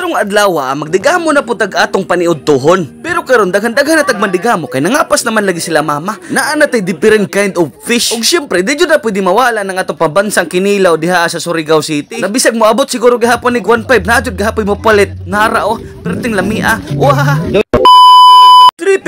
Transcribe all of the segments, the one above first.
Karong adlaw ah, magdigamo na putag atong paniudtohon. Pero karon daghan-daghan na tagmandigamo kay nangapas naman lagi sila mama. Naa na tay different kind of fish. Ug syempre di na pwede mawala nang atong pabansang kinilaw diha sa Surigao City. Nabisag mo abot siguro gahapon ni 15 na jud gahapon mo palit. Nara oh, perting ting lamia. Ah. Wow.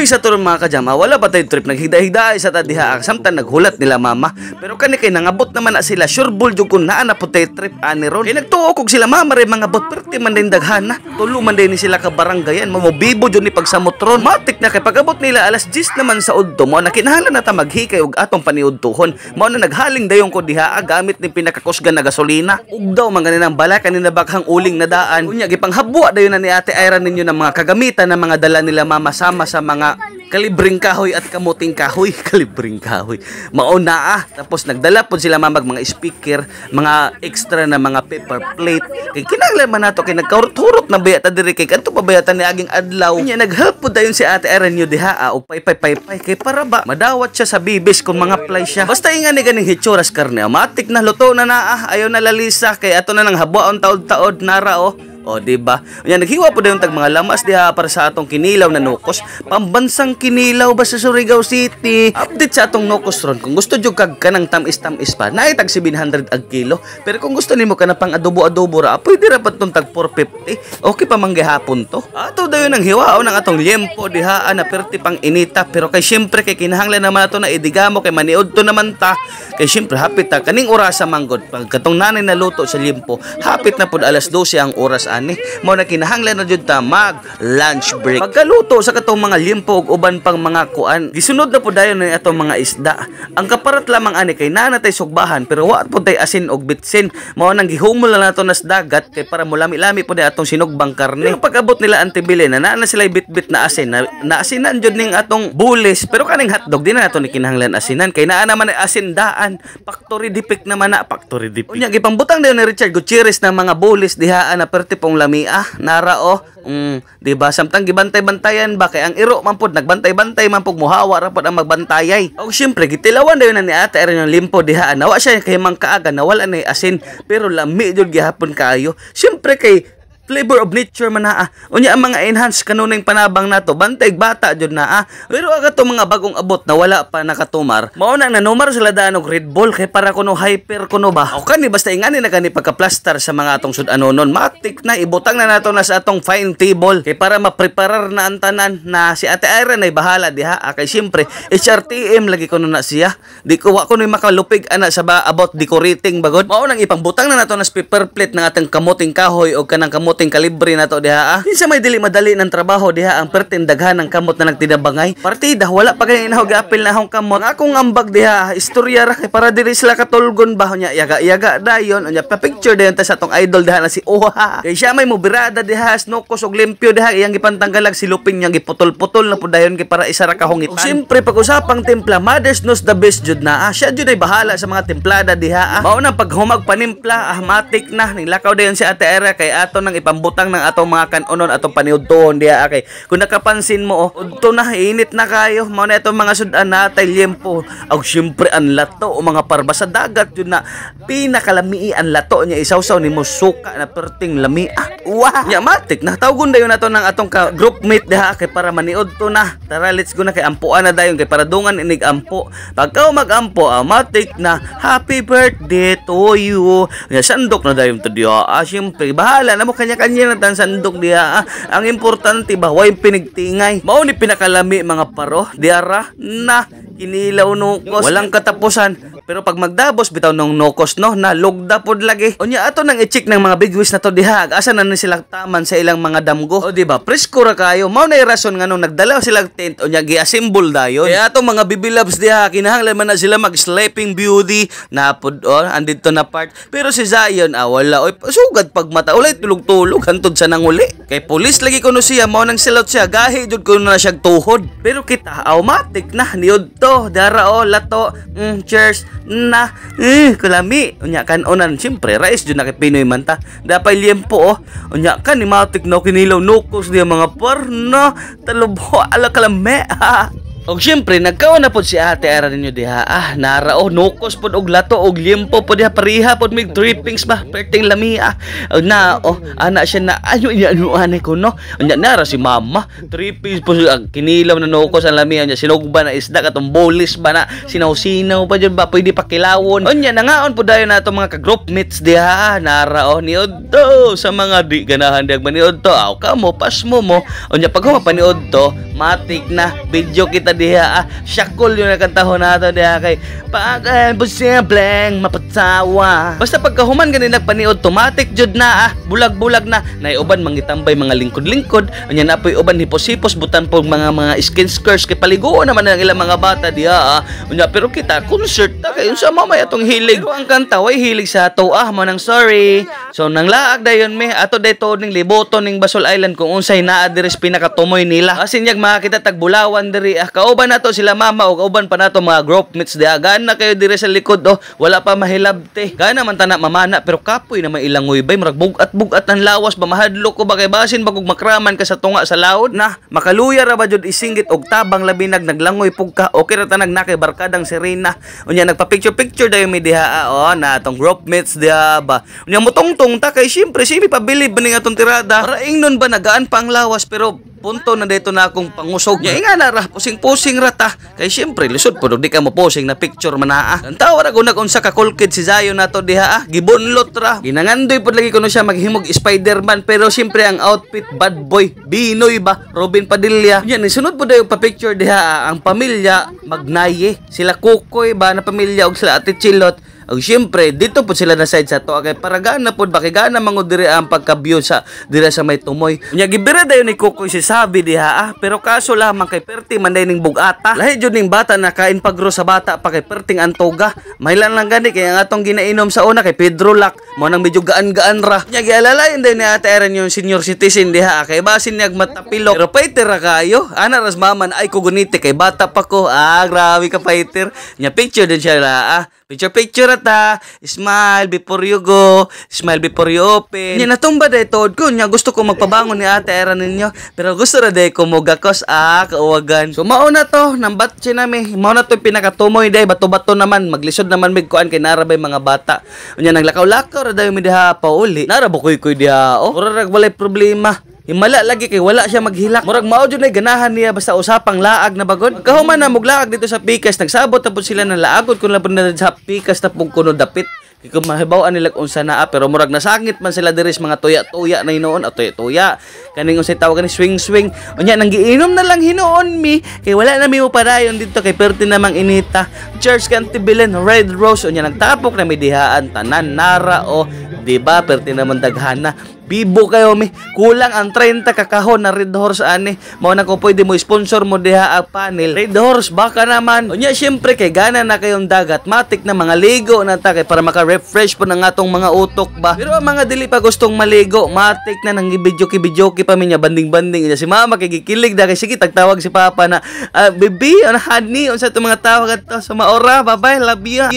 Gabi sa turong mga kajama, wala pa tayong trip. Naghigda-higda sa tadiha. Samtang naghulat nila mama. Pero kani kay nangabot naman na sila. Sure buldog ko na na po tayo trip ani ron. Kay eh, nagtuo kog sila mama rin mga bot. Perti man din daghana. Tulo man din sila kabaranggayan. Mamubibo dyan ni pagsamotron. Matik na kay pagabot nila alas 10 naman sa udto mo. na Nakinhala na ta maghikay og atong paniudtuhon. mo na naghaling dayon ko diha ah, gamit ni pinakakusga na gasolina. Ug daw man ganinang bala kanina baghang uling na daan. Unya gipanghabwa dayon na ni Ate Ira ninyo ng mga kagamitan ng mga dala nila mama sama sa mga ka, kalibring kahoy at kamuting kahoy, kalibring kahoy. Mauna ah, tapos nagdala po sila mamag mga speaker, mga extra na mga paper plate. Kay kinanglaman nato kay nagkaurot na bayata diri kay kanto pabayatan ni aging adlaw. Nya naghelp po dayon si Ate Erenyo diha ah, upay pay pay pay kay para ba madawat siya sa bibis kung mga play siya. Basta inga ni ganing hitsuras karne, matik na luto na naa, ah. ayaw na lalisa kay ato na nang habuaon taod-taod nara oh. O, di ba? Yan, naghiwa po dayon tag mga lamas diha para sa atong kinilaw na nukos. Pambansang kinilaw ba sa Surigao City? Update sa atong nukos ron. Kung gusto jud kag kanang tamis-tamis pa, naay tag 700 ag kilo. Pero kung gusto nimo kana pang adobo-adobo ra, pwede ra pad tong tag 450. Okay pa man gihapon to. Ato dayon ang hiwaon ng atong liempo diha na perti pang inita pero kay syempre kay kinahanglan naman ato na idigamo kay maniud to naman ta. Kay syempre hapit ta kaning oras sa manggod. Pag katong nanay na luto sa liempo, hapit na pud alas 12 ang oras ani mao na kinahanglan na jud ta mag lunch break pagkaluto sa katong mga limpo ug uban pang mga kuan gisunod na pud dayon ni atong mga isda ang kaparat lamang ani kay naa natay sugbahan pero wa pud tay asin og bitsin mao nang gihumol na nato nas dagat kay para mulami-lami pud ni atong sinugbang karne pero pag nila ang tibili na naa na sila bitbit na asin na, na asinan jud ning atong bulis pero kaning hotdog din na nato ni kinahanglan asinan kay naa naman asin daan factory defect naman na factory defect unya gipambutang dayon ni Richard Gutierrez ng mga bulis diha na pertip pong lamia ah, narao oh. mm, di ba samtang gibantay-bantayan ba kay ang iro man nagbantay-bantay man pog muhawa ra pod ang magbantayay og syempre gitilawan dayon ni ate aron yung limpo diha nawa siya kay mangkaaga kaaga nawala ni asin pero lami jud gihapon kayo syempre kay flavor of nature man naa. Ah. Unya ang mga enhance kanunay panabang nato bantay bata jud naa. Ah. Pero aga to mga bagong abot na wala pa nakatumar. Mao na nanumar sila daan og Red Bull kay para kuno hyper kuno ba. O kani basta ingani na kani pagka-plaster sa mga atong sud anonon, non matik na ibutang na nato na sa atong fine table kay para mapreparar na ang tanan na si Ate Irene ay bahala diha. Ah, kay syempre HRTM lagi kuno na siya. Di ko wa kuno makalupig ana sa ba about decorating bagod. Mao nang ipangbutang na nato na paper plate ng atong kamuting kahoy o kanang kamot kamuting kalibre na to diha ah. Kinsa may dili madali ng trabaho diha ang pertin daghan ng kamot na nagtinabangay. Partida wala pa kay inahog apil na akong kamot. Ang akong ambag diha ah, istorya ra kay para diri sila katulgon ba nya yaga yaga dayon unya pa picture dayon ta sa tong idol diha na si Oha. Kay siya may mubirada diha snokos og limpyo diha iyang gipantanggalag si Lupin yang giputol-putol na pud dayon kay para isa ra kahongitan. Siyempre pag usapang timpla Mother's knows the best jud na ah. Siya jud ay bahala sa mga templada diha ah. Mao na paghumag panimpla ah matik na nilakaw dayon si Ate Era kay ato nang pambutang ng atong mga kanonon atong paniudtohon diha kay kung nakapansin mo oh udto na init na kayo mao na itong mga sudan tay liempo og syempre ang lato mga parba sa dagat yun na pinakalami ang lato niya isawsaw ni mo suka na perting lami ah wow nya matik na tawgon dayon ato nang atong ka groupmate diha kay para maniod to na. Tara let's go na kay ampuan na dayon kay para dungan inig ampo. Pagka magampo amatik ah, na happy birthday to you. Ya sandok na dayon to diha. Ah, syempre bahala na mo kanya-kanya na tan sandok diha. Ah, ang importante ba way pinigtingay. Mao ni pinakalami mga paro diara na kinilaw no Walang katapusan. Pero pag magdabos bitaw nung no cost no na lugda pod lagi. Unya ato nang i-check ng mga big na to diha. Asa na ni sila taman sa ilang mga damgo. O di ba? Presko ra kayo. Mao na rason nga nung nagdala sila tent unya gi-assemble dayon. Kaya ato mga bibilabs diha kinahanglan man na sila mag sleeping beauty na pod or oh, andito na part. Pero si Zion ah wala oy sugad pag mata ulay tulog-tulog hantod sa nanguli. Kay pulis lagi kuno siya mao nang silot siya gahi jud kuno na siyag tuhod. Pero kita automatic na niud to dara o lato. Mm, cheers na eh, kulami unya kan onan syempre rice jud na kay Pinoy man ta dapay liempo oh unya kan ni matik no kinilaw nukos niya mga par na talubho ala kalame Og syempre, nagkaon na pod si ate ara ninyo diha. Ah, narao, oh, nukos pod og lato og limpo pod diha pariha pod mig drippings ba. Perting lamia. Ah, oh, na oh, ana siya na ayo niya ano ani ko no. Unya nara si mama. Drippings pod ang kinilaw na nukos ang lamia niya. Sinugba na isda katong bolis ba na sinaw-sinaw pa jud ba pwede pa kilawon. Unya nangaon pod dayon ato mga ka group mates diha. Ah, narao oh, ni Odto sa mga di ganahan diag maniod Odto. Aw kamo pas mo mo. Unya pag humapaniod Odto, matik na video kita ta diha ah, syakol yun nakantahon nato diha kay pagkain posibleng mapatawa basta pagkahuman ganin nagpaniod automatic jud na ah bulag-bulag na nay uban mangitambay mga lingkod-lingkod anya na poy uban hiposipos butan pog mga mga skin skirts kay paliguo naman ang ilang mga bata diha ah unya pero kita concert ta kay unsa mamay atong hilig pero ang kanta way hilig sa ato ah Man nang sorry so nang laag dayon me ato day to ning liboto ning Basol Island kung unsay naa diris pinakatumoy nila Kasi yag makakita tag Bulawan diri ah Kauban na to sila mama o kauban pa nato mga groupmates di agan ah, na kayo dire sa likod oh. Wala pa mahilabte. Kana man tanak mamana pero kapoy na mailangoy bay murag bugat bugat ang lawas ba mahadlo ko ba kay basin bagog makraman ka sa tunga sa laod na makaluya ra ba jud isinggit og tabang labi nag naglangoy pugka okay ra tanag na kay barkadang sirena. Unya nagpa-picture picture dayo mi diha ah, oh na atong groupmates diha ba. Unya motongtong ta kay syempre simi pabilib ni atong tirada. Raing ingnon ba nagaan pang lawas pero punto na dito na akong pangusog niya. Inga na ra, pusing-pusing ra ta. Kay syempre, lisod po, di ka mo posing na picture man naa. Tantaw ra kung nagunsa ka kulkid si Zion nato diha ah. Gibunlot ra. Ginangandoy pod lagi kuno siya maghimog Spider-Man pero syempre ang outfit bad boy, Binoy ba, Robin Padilla. Yan, sunod po dayo pa picture diha ah. ang pamilya magnaye. Sila Kukoy ba na pamilya og sila Ate Chilot Og syempre, dito po sila na side sa to kay para gaana po baki gana gaana mango diri ang pagkabiyo sa dira sa may tumoy. Nya gibira dayon ni Kuko si sabi diha ah, pero kaso lamang kay perti man ning bugata. Lahi jud ning bata nakain pagro sa bata pa kay perting antoga. Mahilan lang gani kay ang atong ginainom sa una kay Pedro Lac mo nang medyo gaan-gaan ra. Nya gialalayon inday ni Ate Eren yung senior citizen diha ah, kay basin niya matapilok. Pero fighter ra kayo. Ana ras maman ay kugunite kay bata pa ko. Ah, grabe ka fighter. Nya picture din siya la ah. Picture picture ata. Smile before you go. Smile before you open. Nya natumba day tod ko. Nya gusto ko magpabangon ni ate era ninyo. Pero gusto ra day ko mogakos ah kauwagan. So mao na to nambat batche nami. Mao na to pinakatumoy day bato-bato naman maglisod naman mig kuan kay narabay mga bata. Unya naglakaw-lakaw ra day mi diha pauli. Narabukoy koy diha. Oh, ora ra walay problema. Himala lagi kay wala siya maghilak. Murag mao jud nay ganahan niya basta usapang laag na bagon. Kahuman na muglaag dito sa pikas nagsabot tapos sila ng laagod kun laban na sa pikas tapos kuno dapit. Kay kung mahibawan nila unsa naa ah, pero murag nasangit man sila diri mga tuya-tuya na hinoon at ah, tuya-tuya. Kaning unsay tawag ni swing-swing. Unya nang giinom na lang hinoon mi kay wala na mi uparayon dito kay perti namang inita. Church Cantibilen Red Rose unya nagtapok na mi dihaan tanan nara o oh. di ba perti naman daghana Bibo kayo mi. Kulang ang 30 kakahon na Red Horse ani. Mao na ko pwede mo sponsor mo diha ang panel. Red Horse baka naman. Unya syempre kay gana na kayong dagat. Matik na mga ligo na ta kay para maka-refresh po ng atong mga utok ba. Pero ang mga dili pa gustong maligo, matik na nang gibidyoki-bidyoki pa minya banding-banding niya si mama kay gikilig da kay sige tagtawag si papa na uh, baby on honey unsa to mga tawag ato sa maora bye bye love you